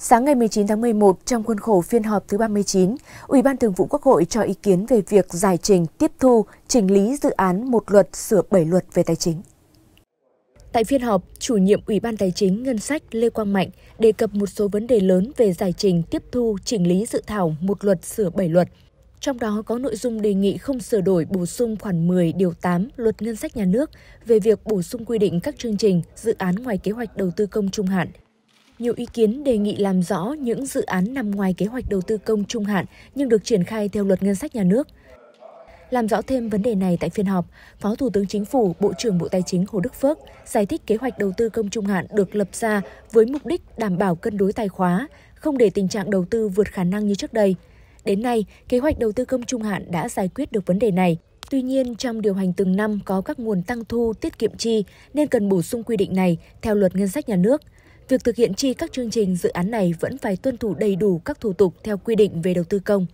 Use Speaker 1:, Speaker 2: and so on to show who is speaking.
Speaker 1: Sáng ngày 19 tháng 11, trong khuôn khổ phiên họp thứ 39, Ủy ban Thường vụ Quốc hội cho ý kiến về việc giải trình tiếp thu chỉnh lý dự án một luật sửa bảy luật về tài chính. Tại phiên họp, chủ nhiệm Ủy ban Tài chính Ngân sách Lê Quang Mạnh đề cập một số vấn đề lớn về giải trình tiếp thu chỉnh lý dự thảo một luật sửa bảy luật. Trong đó có nội dung đề nghị không sửa đổi bổ sung khoản 10 điều 8 Luật Ngân sách nhà nước về việc bổ sung quy định các chương trình, dự án ngoài kế hoạch đầu tư công trung hạn nhiều ý kiến đề nghị làm rõ những dự án nằm ngoài kế hoạch đầu tư công trung hạn nhưng được triển khai theo luật ngân sách nhà nước. Làm rõ thêm vấn đề này tại phiên họp, Phó Thủ tướng Chính phủ, Bộ trưởng Bộ Tài chính Hồ Đức Phước giải thích kế hoạch đầu tư công trung hạn được lập ra với mục đích đảm bảo cân đối tài khóa, không để tình trạng đầu tư vượt khả năng như trước đây. Đến nay, kế hoạch đầu tư công trung hạn đã giải quyết được vấn đề này. Tuy nhiên, trong điều hành từng năm có các nguồn tăng thu tiết kiệm chi nên cần bổ sung quy định này theo luật ngân sách nhà nước – Việc thực hiện chi các chương trình dự án này vẫn phải tuân thủ đầy đủ các thủ tục theo quy định về đầu tư công.